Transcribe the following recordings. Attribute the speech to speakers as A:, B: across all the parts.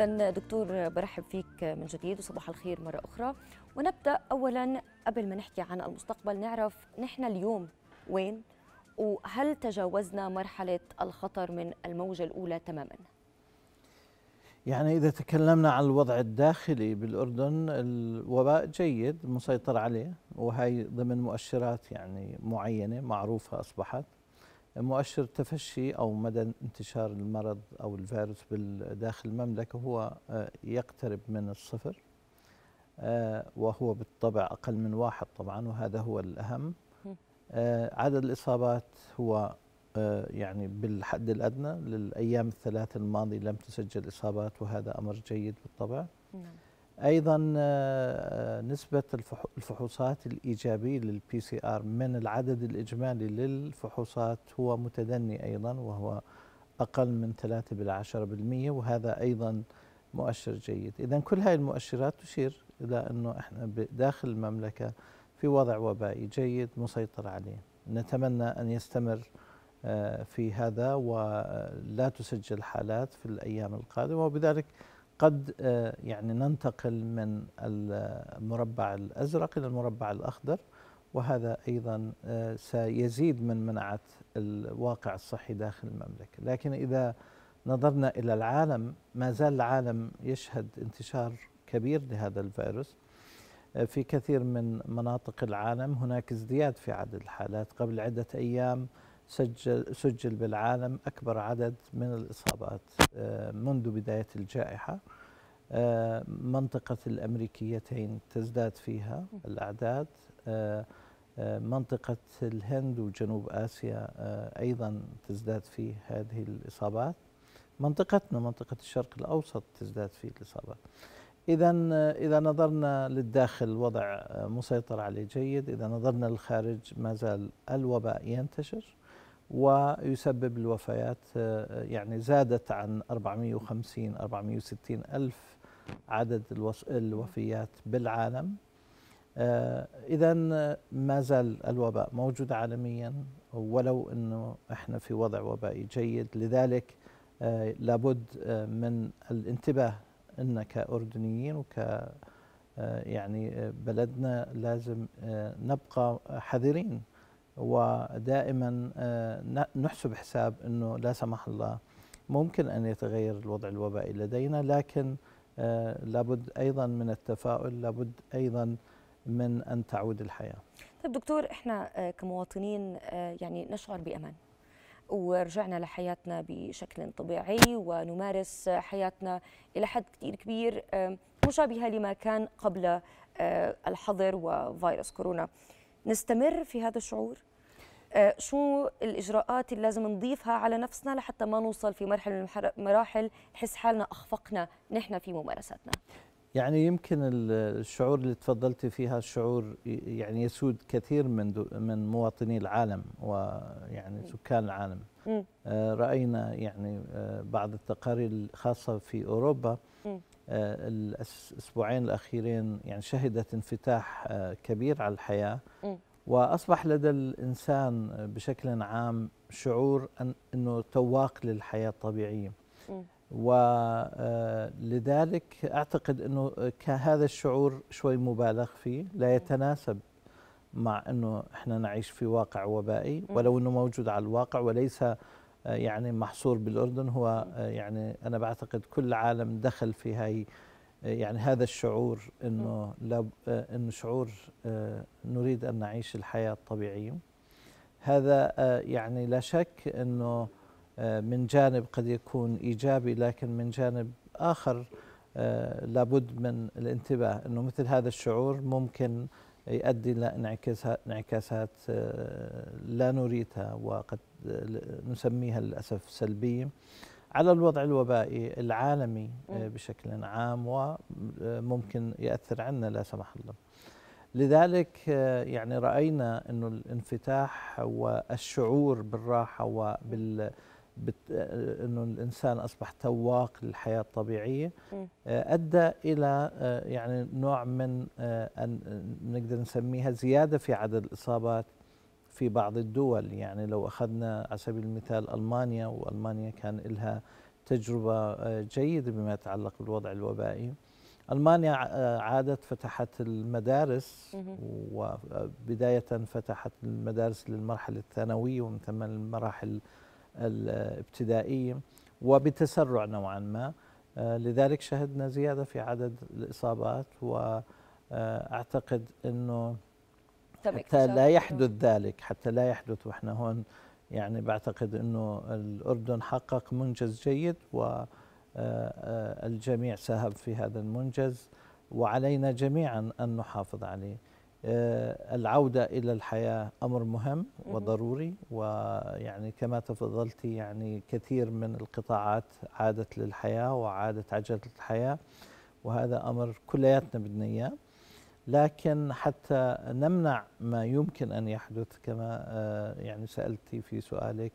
A: إذا دكتور برحب فيك من جديد وصباح الخير مرة أخرى ونبدأ أولا قبل ما نحكي عن المستقبل نعرف نحن اليوم وين وهل تجاوزنا مرحلة الخطر من الموجة الأولى تماما؟
B: يعني إذا تكلمنا عن الوضع الداخلي بالأردن الوباء جيد مسيطر عليه وهي ضمن مؤشرات يعني معينة معروفة أصبحت مؤشر تفشي او مدى انتشار المرض او الفيروس داخل المملكه هو آه، يقترب من الصفر آه، وهو بالطبع اقل من واحد طبعا وهذا هو الاهم آه، عدد الاصابات هو يعني بالحد الادنى للايام الثلاثه الماضيه لم تسجل اصابات وهذا امر جيد بالطبع نعم. ايضا آه، نسبه الفحوصات الايجابيه للبي سي ار من العدد الاجمالي للفحوصات هو متدني ايضا وهو اقل من 3 وهذا ايضا مؤشر جيد اذا كل هذه المؤشرات تشير الى انه احنا داخل المملكه في وضع وبائي جيد مسيطر عليه نتمنى ان يستمر آه، في هذا ولا تسجل حالات في الايام القادمه وبذلك قد آه، يعني ننتقل من المربع الأزرق إلى المربع الأخضر وهذا أيضا آه، سيزيد من مناعة الواقع الصحي داخل المملكة لكن إذا نظرنا إلى العالم ما زال العالم يشهد انتشار كبير لهذا الفيروس آه، في كثير من مناطق العالم هناك ازدياد في عدد الحالات قبل عدة أيام سجل سجل بالعالم اكبر عدد من الاصابات آه، منذ بدايه الجائحه آه، منطقه الامريكيتين تزداد فيها الاعداد آه، منطقه الهند وجنوب اسيا ايضا تزداد فيه هذه الاصابات منطقتنا منطقه الشرق الاوسط تزداد فيه الاصابات إذا إذا نظرنا للداخل وضع مسيطر عليه جيد، إذا نظرنا للخارج ما زال الوباء ينتشر ويسبب الوفيات آه، يعني زادت عن 450 460 ألف عدد الوفيات بالعالم آه، إذا ما زال الوباء موجود عالميا ولو أنه إحنا في وضع وبائي جيد لذلك آه، لابد من الانتباه أن كأردنيين وك يعني بلدنا لازم نبقى حذرين ودائما آه، نحسب حساب انه لا سمح الله ممكن ان يتغير الوضع الوبائي لدينا لكن آه، لابد ايضا من التفاؤل لابد ايضا من ان تعود الحياه
A: طيب دكتور احنا آه، كمواطنين يعني نشعر بامان ورجعنا لحياتنا بشكل طبيعي ونمارس حياتنا الى حد كثير كبير مشابهه لما كان قبل الحظر وفيروس كورونا نستمر في هذا الشعور آه، شو الاجراءات اللي لازم نضيفها على نفسنا لحتى ما نوصل في مرحله من المراحل نحس حالنا اخفقنا نحن في ممارساتنا
B: يعني يمكن الشعور اللي تفضلتي فيها الشعور يعني يسود كثير من من مواطني العالم ويعني سكان العالم آه، راينا يعني آه، بعض التقارير خاصه في اوروبا آه، الاسبوعين الاخيرين يعني شهدت انفتاح كبير على الحياه واصبح لدى الانسان بشكل عام شعور أن انه تواق للحياه الطبيعيه ولذلك آه، اعتقد انه هذا الشعور شوي مبالغ فيه لا يتناسب مع انه احنا نعيش في واقع وبائي ولو انه موجود على الواقع وليس آه، يعني محصور بالاردن هو آه، يعني انا بعتقد كل العالم دخل في هاي يعني هذا الشعور انه انه شعور نريد ان نعيش الحياه الطبيعيه هذا يعني لا شك انه آه، من جانب قد يكون إيجابي لكن من جانب آخر آه، لابد من الانتباه أنه مثل هذا الشعور ممكن يؤدي إلى انعكاسات آه، لا نريدها وقد نسميها للأسف سلبية على الوضع الوبائي العالمي بشكل عام وممكن يأثر عنا لا سمح الله لذلك يعني رأينا أنه الانفتاح والشعور بالراحة وبال بت... آه، انه الانسان اصبح تواق للحياه الطبيعيه آه، ادى الى آه، يعني نوع من أن نقدر نسميها زياده في عدد الاصابات في بعض الدول يعني لو اخذنا على سبيل المثال المانيا والمانيا كان لها تجربه جيده بما يتعلق بالوضع الوبائي المانيا عادت فتحت المدارس وبدايه فتحت المدارس للمرحله الثانويه ومن ثم المراحل الابتدائية وبتسرع نوعا ما آه، لذلك شهدنا زيادة في عدد الإصابات وأعتقد آه، أنه حتى لا يحدث ذلك حتى لا يحدث وإحنا هون يعني بعتقد أنه الأردن حقق منجز جيد والجميع آه، ساهم في هذا المنجز وعلينا جميعا أن نحافظ عليه آه، العودة إلى الحياة أمر مهم وضروري ويعني كما تفضلتي يعني كثير من القطاعات عادت للحياة وعادت عجلة الحياة وهذا أمر كلياتنا بدنا إياه لكن حتى نمنع ما يمكن أن يحدث كما آه، يعني سألتي في سؤالك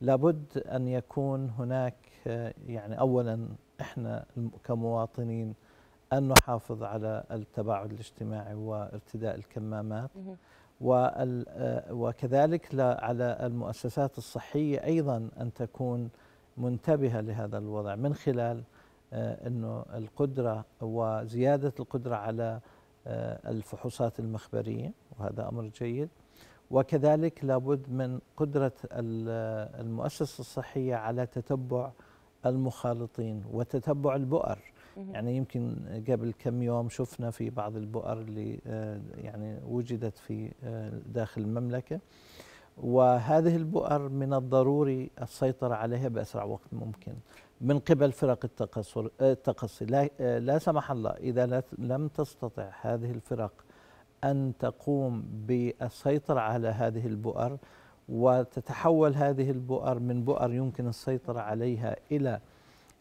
B: لابد أن يكون هناك آه، يعني أولا إحنا كمواطنين أن نحافظ على التباعد الاجتماعي وارتداء الكمامات آه، وكذلك على المؤسسات الصحية أيضا أن تكون منتبهة لهذا الوضع من خلال آه، أنه القدرة وزيادة القدرة على آه، الفحوصات المخبرية وهذا أمر جيد وكذلك لابد من قدرة المؤسسة الصحية على تتبع المخالطين وتتبع البؤر يعني يمكن قبل كم يوم شفنا في بعض البؤر اللي آه، يعني وجدت في آه، داخل المملكه وهذه البؤر من الضروري السيطرة عليها بأسرع وقت ممكن من قبل فرق التقصر آه، التقصي لا, لا سمح الله إذا لم تستطع هذه الفرق أن تقوم بالسيطرة على هذه البؤر وتتحول هذه البؤر من بؤر يمكن السيطرة عليها إلى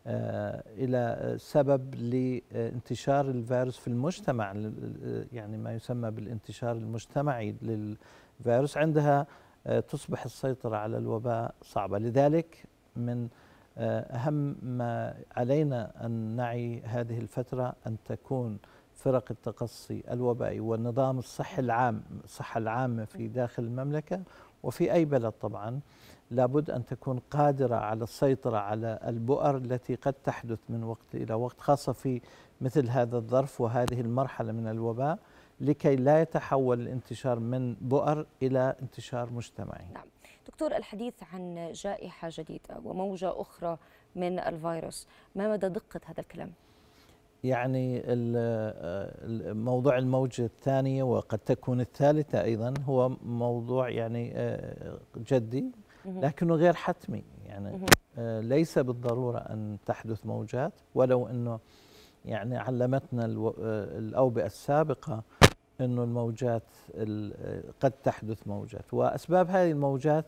B: آه، الى سبب لانتشار الفيروس في المجتمع آه، يعني ما يسمى بالانتشار المجتمعي للفيروس عندها آه، تصبح السيطره على الوباء صعبه لذلك من اهم ما علينا ان نعي هذه الفتره ان تكون فرق التقصي الوبائي والنظام الصحي العام الصحه العامه في داخل المملكه وفي أي بلد طبعا لابد أن تكون قادرة على السيطرة على البؤر التي قد تحدث من وقت إلى وقت خاصة في مثل هذا الظرف وهذه المرحلة من الوباء لكي لا يتحول الانتشار من بؤر إلى انتشار مجتمعي نعم.
A: دكتور الحديث عن جائحة جديدة وموجة أخرى من الفيروس ما مدى دقة هذا الكلام؟
B: يعني موضوع الموجة الثانية وقد تكون الثالثة أيضا هو موضوع يعني آه، جدي لكنه غير حتمي يعني آه، ليس بالضرورة أن تحدث موجات ولو أنه يعني علمتنا آه، الأوبئة السابقة أنه الموجات قد تحدث موجات وأسباب هذه الموجات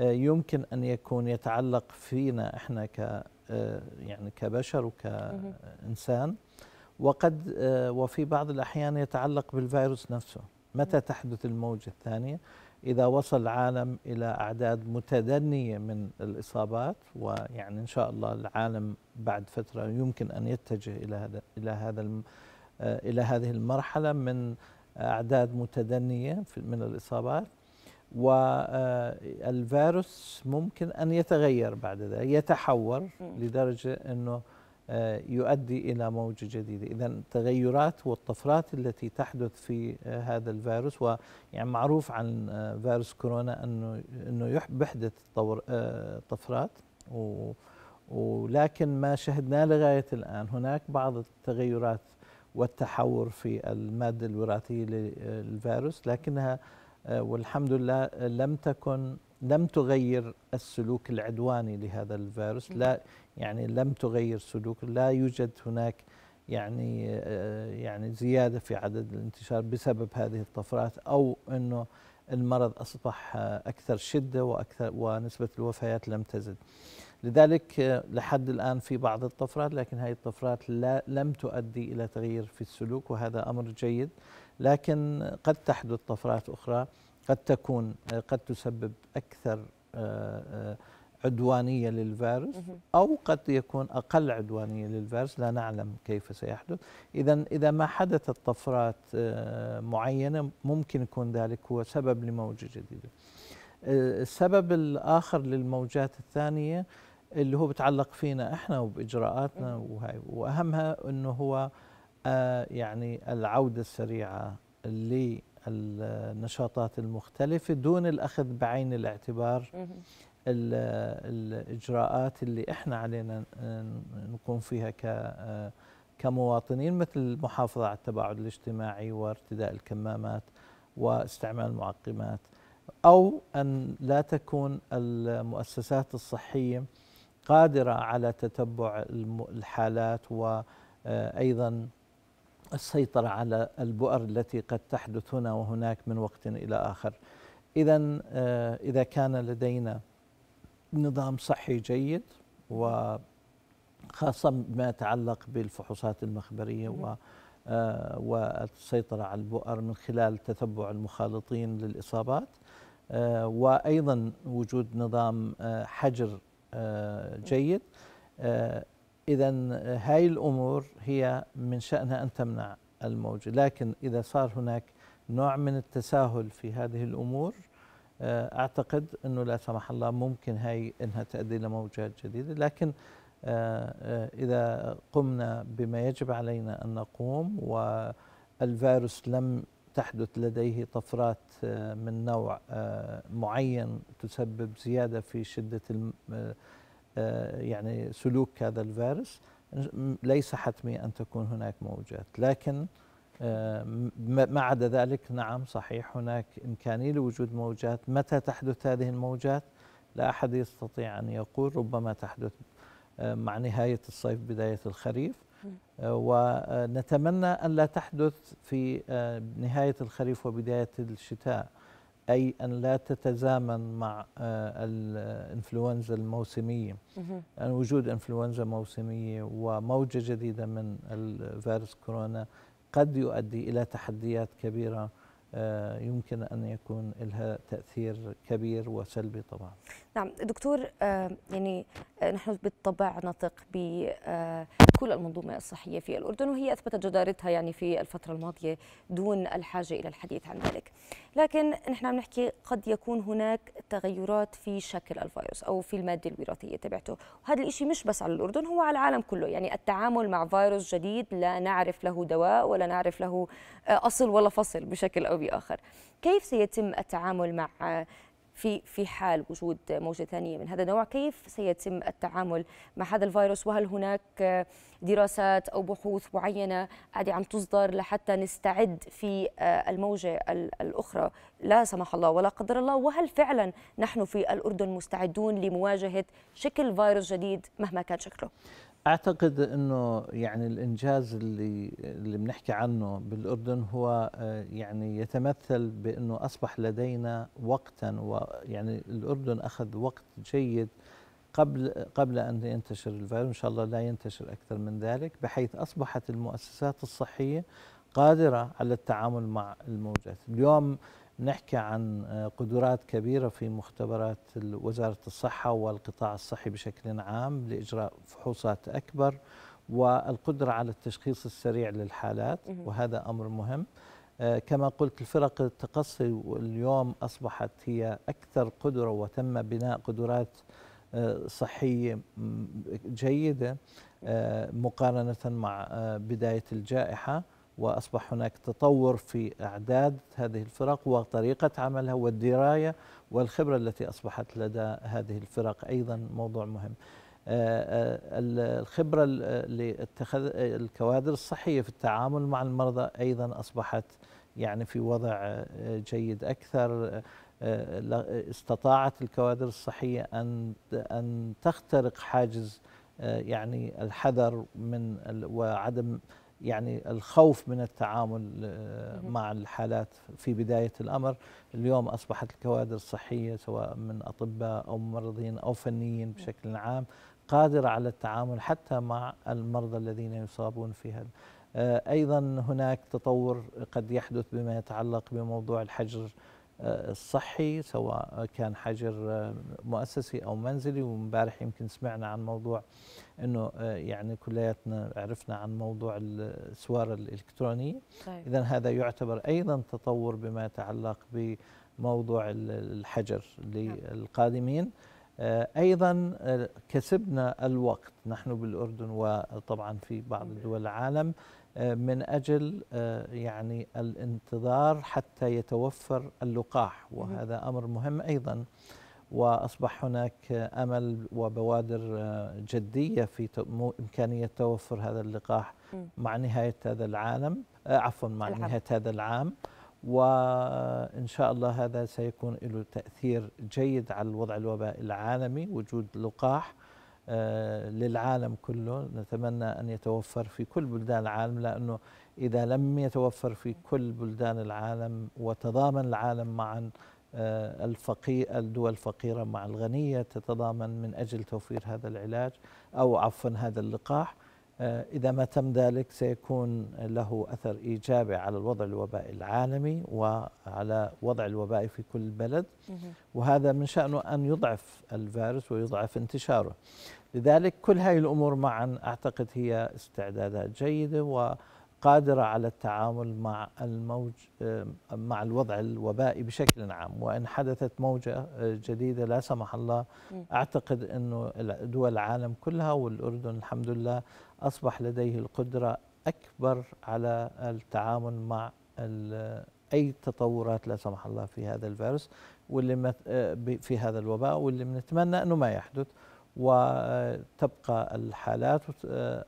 B: يمكن أن يكون يتعلق فينا إحنا ك آه، يعني كبشر وكإنسان وقد آه، وفي بعض الأحيان يتعلق بالفيروس نفسه متى تحدث الموجة الثانية إذا وصل العالم إلى أعداد متدنية من الإصابات ويعني إن شاء الله العالم بعد فترة يمكن أن يتجه إلى هذا إلى هذا آه، إلى هذه المرحلة من أعداد متدنية من الإصابات والفيروس آه، ممكن أن يتغير بعد ذلك يتحور لدرجة أنه آه، يؤدي إلى موجة جديدة إذا التغيرات والطفرات التي تحدث في آه، هذا الفيروس ويعني معروف عن فيروس كورونا أنه, أنه يحدث طفرات ولكن ما شهدناه لغاية الآن هناك بعض التغيرات والتحور في المادة الوراثية للفيروس لكنها آه، والحمد لله لم تكن لم تغير السلوك العدواني لهذا الفيروس لا يعني لم تغير سلوك لا يوجد هناك يعني آه، يعني زياده في عدد الانتشار بسبب هذه الطفرات او انه المرض اصبح اكثر شده واكثر ونسبه الوفيات لم تزد. لذلك آه، لحد الآن في بعض الطفرات لكن هذه الطفرات لا لم تؤدي إلى تغيير في السلوك وهذا أمر جيد لكن قد تحدث طفرات أخرى قد تكون آه، قد تسبب أكثر آه، عدوانية للفيروس أو قد يكون أقل عدوانية للفيروس لا نعلم كيف سيحدث إذا إذا ما حدثت طفرات معينة ممكن يكون ذلك هو سبب لموجة جديدة السبب الآخر للموجات الثانية اللي هو بتعلق فينا احنا وباجراءاتنا وهي واهمها انه هو آه، يعني العوده السريعه للنشاطات المختلفه دون الاخذ بعين الاعتبار الاجراءات اللي احنا علينا نكون فيها ك آه، كمواطنين مثل المحافظه على التباعد الاجتماعي وارتداء الكمامات واستعمال المعقمات او ان لا تكون المؤسسات الصحيه قادرة على تتبع الحالات وأيضا آه، السيطرة على البؤر التي قد تحدث هنا وهناك من وقت إلى آخر إذا آه، إذا كان لدينا نظام صحي جيد وخاصة بما يتعلق بالفحوصات المخبرية و آه، والسيطرة على البؤر من خلال تتبع المخالطين للإصابات وأيضا وجود نظام حجر آه، جيد آه، إذا هاي الأمور هي من شأنها أن تمنع الموجة لكن إذا صار هناك نوع من التساهل في هذه الأمور آه، أعتقد أنه لا سمح الله ممكن هاي أنها تؤدي لموجات جديدة لكن إذا قمنا بما يجب علينا أن نقوم والفيروس لم تحدث لديه طفرات آه، من نوع آه، معين تسبب زياده في شده آه، يعني سلوك هذا الفيروس ليس حتمي ان تكون هناك موجات لكن ما عدا ذلك نعم صحيح هناك امكانيه لوجود موجات متى تحدث هذه الموجات لا احد يستطيع ان يقول ربما تحدث مع نهايه الصيف بدايه الخريف آه، ونتمنى أن لا تحدث في آه، نهاية الخريف وبداية الشتاء أي أن لا تتزامن مع آه، الإنفلونزا الموسمية أن يعني وجود إنفلونزا موسمية وموجة جديدة من الفيروس كورونا قد يؤدي إلى تحديات كبيرة يمكن أن يكون لها تأثير كبير وسلبي طبعا
A: نعم دكتور آه، يعني آه، نحن بالطبع نثق بكل آه، المنظومه الصحيه في الاردن وهي اثبتت جدارتها يعني في الفتره الماضيه دون الحاجه الى الحديث عن ذلك لكن نحن عم نحكي قد يكون هناك تغيرات في شكل الفيروس او في الماده الوراثيه تبعته وهذا الشيء مش بس على الاردن هو على العالم كله يعني التعامل مع فيروس جديد لا نعرف له دواء ولا نعرف له اصل ولا فصل بشكل او باخر كيف سيتم التعامل مع في في حال وجود موجه ثانيه من هذا النوع كيف سيتم التعامل مع هذا الفيروس وهل هناك دراسات او بحوث معينه قاعده عم تصدر لحتى نستعد في الموجه الاخرى لا سمح الله ولا قدر الله وهل فعلا نحن في الاردن مستعدون لمواجهه شكل فيروس جديد مهما كان شكله
B: اعتقد انه يعني الانجاز اللي اللي بنحكي عنه بالاردن هو آه، يعني يتمثل بانه اصبح لدينا وقتا ويعني الاردن اخذ وقت جيد قبل قبل ان ينتشر الفيروس ان شاء الله لا ينتشر اكثر من ذلك بحيث اصبحت المؤسسات الصحيه قادره على التعامل مع الموجات اليوم نحكي عن آه، قدرات كبيرة في مختبرات وزارة الصحة والقطاع الصحي بشكل عام لإجراء فحوصات أكبر والقدرة على التشخيص السريع للحالات وهذا أمر مهم آه، كما قلت الفرق التقصي اليوم أصبحت هي أكثر قدرة وتم بناء قدرات آه، صحية جيدة مقارنة مع بداية الجائحة واصبح هناك تطور في اعداد هذه الفرق وطريقه عملها والدرايه والخبره التي اصبحت لدى هذه الفرق ايضا موضوع مهم. آه، آه، الخبره لاتخاذ الكوادر الصحيه في التعامل مع المرضى ايضا اصبحت يعني في وضع آه، جيد اكثر استطاعت الكوادر الصحيه ان ان تخترق حاجز يعني الحذر من وعدم يعني الخوف من التعامل آه، مع الحالات في بداية الأمر اليوم أصبحت الكوادر الصحية سواء من أطباء أو ممرضين أو فنيين بشكل عام قادرة على التعامل حتى مع المرضى الذين يصابون في هذا آه، أيضا هناك تطور قد يحدث بما يتعلق بموضوع الحجر الصحي آه، سواء كان حجر آه، مؤسسي او منزلي ومبارح يمكن سمعنا عن موضوع انه آه، يعني كلياتنا عرفنا عن موضوع السوار الالكترونيه طيب. اذا هذا يعتبر ايضا تطور بما يتعلق بموضوع الحجر للقادمين ايضا كسبنا الوقت نحن بالاردن وطبعا في بعض نعم. دول العالم آه، من اجل آه، يعني الانتظار حتى يتوفر اللقاح وهذا امر مهم ايضا واصبح هناك امل وبوادر آه، جديه في امكانيه توفر هذا اللقاح مع نهايه هذا العالم عفوا مع نهايه هذا العام وان شاء الله هذا سيكون له تاثير جيد على الوضع الوبائي العالمي وجود لقاح آه، للعالم كله نتمنى أن يتوفر في كل بلدان العالم لأنه إذا لم يتوفر في كل بلدان العالم وتضامن العالم معا آه، الفقير الدول الفقيرة مع الغنية تتضامن من أجل توفير هذا العلاج أو عفوا هذا اللقاح آه، إذا ما تم ذلك سيكون له أثر إيجابي على الوضع الوبائي العالمي وعلى وضع الوبائي في كل بلد وهذا من شأنه أن يضعف الفيروس ويضعف انتشاره لذلك كل هذه الأمور معا أعتقد هي استعدادات جيدة وقادرة على التعامل مع الموج آه، مع الوضع الوبائي بشكل عام وإن حدثت موجة آه، جديدة لا سمح الله أعتقد أنه دول العالم كلها والأردن الحمد لله اصبح لديه القدره اكبر على التعامل مع اي تطورات لا سمح الله في هذا الفيروس واللي في هذا الوباء واللي بنتمنى انه ما يحدث وتبقى الحالات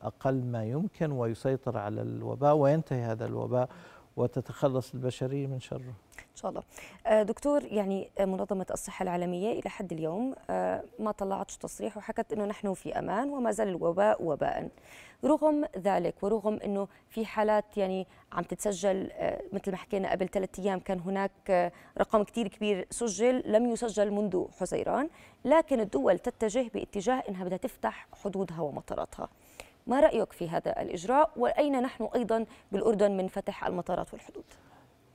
B: اقل ما يمكن ويسيطر على الوباء وينتهي هذا الوباء وتتخلص البشريه من شره
A: شاء الله آه، دكتور يعني آه، منظمة الصحة العالمية إلى حد اليوم آه، ما طلعتش تصريح وحكت أنه نحن في أمان وما زال الوباء وباء رغم ذلك ورغم أنه في حالات يعني عم تتسجل مثل ما حكينا قبل ثلاثة أيام كان هناك رقم كتير كبير سجل لم يسجل منذ حزيران لكن الدول تتجه باتجاه أنها بدها تفتح حدودها ومطاراتها ما رأيك في هذا الإجراء وأين نحن أيضا بالأردن من فتح المطارات والحدود؟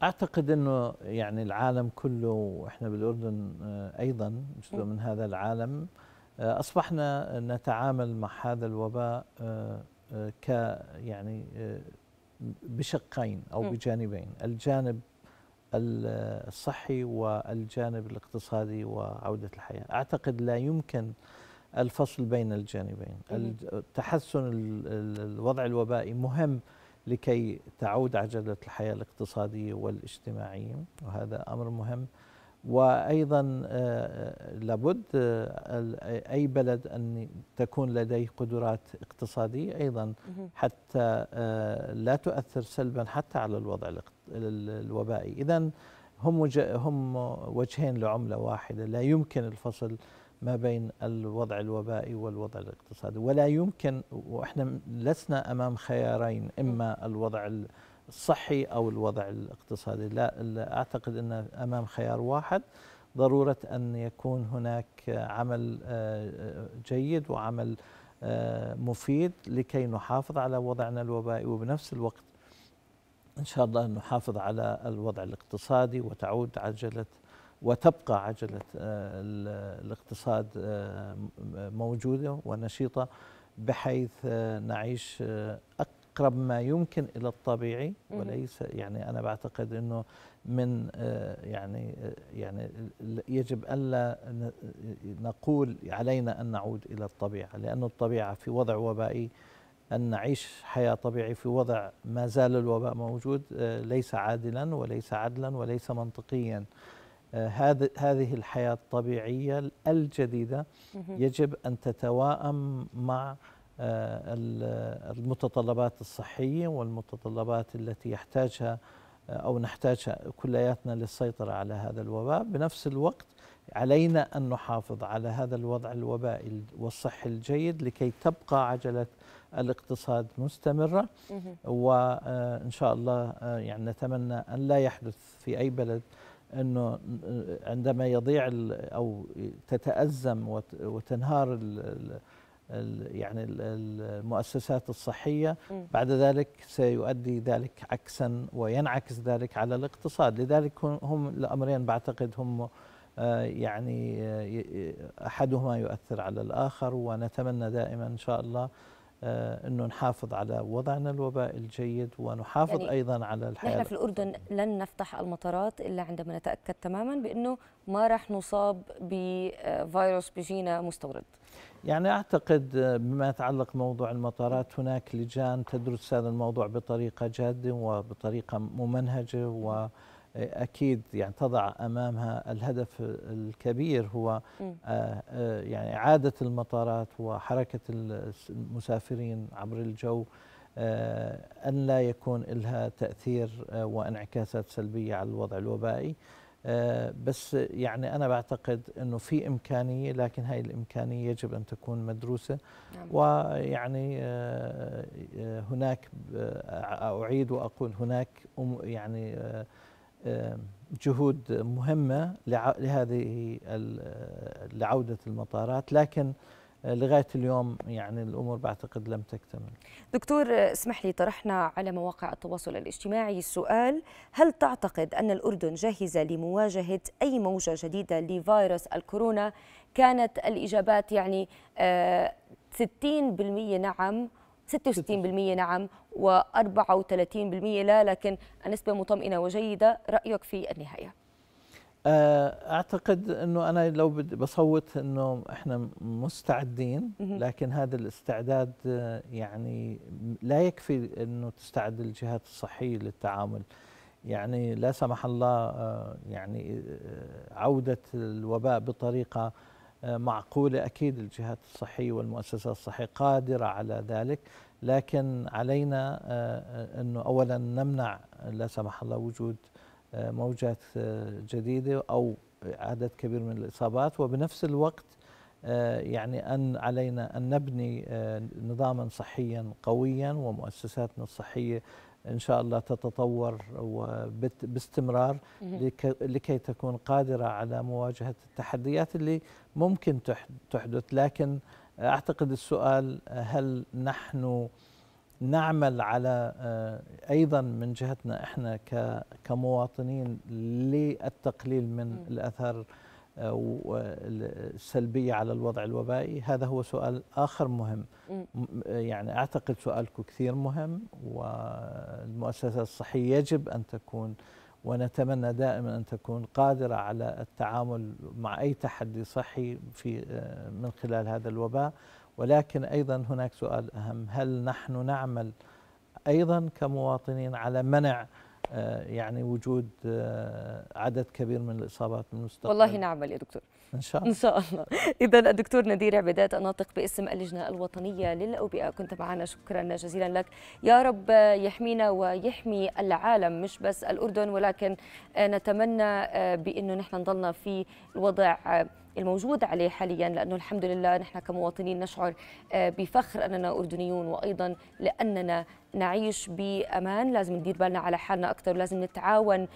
B: اعتقد انه يعني العالم كله واحنا بالاردن آه، ايضا جزء من هذا العالم آه، اصبحنا نتعامل مع هذا الوباء آه، ك يعني بشقين او بجانبين، الجانب الصحي والجانب الاقتصادي وعوده الحياه، اعتقد لا يمكن الفصل بين الجانبين، تحسن الوضع الوبائي مهم لكي تعود عجلة الحياة الاقتصادية والاجتماعية وهذا أمر مهم وأيضا آه، آه، لابد آه، أي بلد أن تكون لديه قدرات اقتصادية أيضا حتى لا تؤثر سلبا حتى على الوضع الوبائي إذا هم هم وجهين لعملة واحدة لا يمكن الفصل ما بين الوضع الوبائي والوضع الاقتصادي ولا يمكن واحنا لسنا امام خيارين اما الوضع الصحي او الوضع الاقتصادي لا, لا اعتقد ان امام خيار واحد ضروره ان يكون هناك عمل آه، جيد وعمل آه، مفيد لكي نحافظ على وضعنا الوبائي وبنفس الوقت ان شاء الله نحافظ على الوضع الاقتصادي وتعود عجله وتبقى عجلة آه، الاقتصاد آه، موجودة ونشيطة بحيث آه، نعيش أقرب ما يمكن إلى الطبيعي وليس يعني أنا بعتقد أنه من يعني يعني يجب ألا نقول علينا أن نعود إلى الطبيعة لأن الطبيعة في وضع وبائي أن نعيش حياة طبيعي في وضع ما زال الوباء موجود ليس عادلا وليس عدلا وليس منطقيا هذه الحياة الطبيعية الجديدة يجب أن تتواءم مع آه، المتطلبات الصحية والمتطلبات التي يحتاجها آه، أو نحتاجها كلياتنا للسيطرة على هذا الوباء بنفس الوقت علينا أن نحافظ على هذا الوضع الوبائي والصحي الجيد لكي تبقى عجلة الاقتصاد مستمرة وإن آه، شاء الله يعني نتمنى أن لا يحدث في أي بلد انه عندما يضيع او تتازم وتنهار ال ال يعني المؤسسات الصحيه بعد ذلك سيؤدي ذلك عكسا وينعكس ذلك على الاقتصاد لذلك هم الامرين بعتقد هم آه، يعني آه، احدهما يؤثر على الاخر ونتمنى دائما ان شاء الله آه، انه نحافظ على وضعنا الوبائي الجيد ونحافظ يعني ايضا على الحياه نحن في
A: الاردن لن نفتح المطارات الا عندما نتاكد تماما بانه ما راح نصاب بفيروس بيجينا مستورد
B: يعني اعتقد بما يتعلق موضوع المطارات هناك لجان تدرس هذا الموضوع بطريقه جاده وبطريقه ممنهجه و اكيد يعني تضع امامها الهدف الكبير هو آه، آه، يعني اعاده المطارات وحركه المسافرين عبر الجو آه، ان لا يكون لها تاثير وانعكاسات سلبيه على الوضع الوبائي بس يعني انا بعتقد انه في امكانيه لكن هاي الامكانيه يجب ان تكون مدروسه نعم. ويعني هناك اعيد واقول هناك يعني جهود مهمة لهذه آه، لعودة المطارات لكن آه، لغايه اليوم يعني الامور بعتقد لم تكتمل.
A: دكتور آه، اسمح لي طرحنا على مواقع التواصل الاجتماعي السؤال هل تعتقد ان الاردن جاهزه لمواجهه اي موجه جديده لفيروس الكورونا؟ كانت الاجابات يعني 60% نعم 66% نعم و34% لا لكن النسبة مطمئنة وجيدة رأيك في النهاية
B: آه، اعتقد انه انا لو بصوت انه احنا مستعدين لكن هذا الاستعداد آه، يعني لا يكفي انه تستعد الجهات الصحيه للتعامل يعني لا سمح الله آه، يعني عوده الوباء بطريقه معقولة أكيد الجهات الصحية والمؤسسات الصحية قادرة على ذلك لكن علينا آه، أنه أولا نمنع لا سمح الله وجود آه، موجات آه، جديدة أو عدد كبير من الإصابات وبنفس الوقت آه، يعني أن علينا أن نبني آه، نظاما صحيا قويا ومؤسساتنا الصحية إن شاء الله تتطور باستمرار لكي تكون قادرة على مواجهة التحديات اللي ممكن تحدث لكن أعتقد السؤال هل نحن نعمل على آه، ايضا من جهتنا احنا كمواطنين للتقليل من الاثار آه، السلبية على الوضع الوبائي هذا هو سؤال آخر مهم يعني أعتقد سؤالكم كثير مهم والمؤسسة الصحية يجب أن تكون ونتمنى دائما أن تكون قادرة على التعامل مع أي تحدي صحي في آه، من خلال هذا الوباء ولكن أيضا هناك سؤال أهم هل نحن نعمل أيضا كمواطنين على منع آه، يعني وجود آه، عدد كبير من الاصابات من والله نعم يا دكتور
A: ان شاء الله ان شاء الله اذا الدكتور نذير عبيدات الناطق باسم اللجنه الوطنيه للاوبئه كنت معنا شكرا جزيلا لك يا رب يحمينا ويحمي العالم مش بس الاردن ولكن نتمنى آه، بانه نحن نضلنا في الوضع آه، الموجود عليه حاليا لانه الحمد لله نحن كمواطنين نشعر آه، بفخر اننا اردنيون وايضا لاننا نعيش بامان لازم ندير بالنا على حالنا اكثر ولازم نتعاون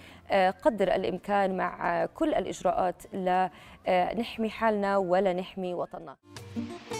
A: قدر الامكان مع كل الاجراءات لا آه، نحمي حالنا ولا نحمي وطننا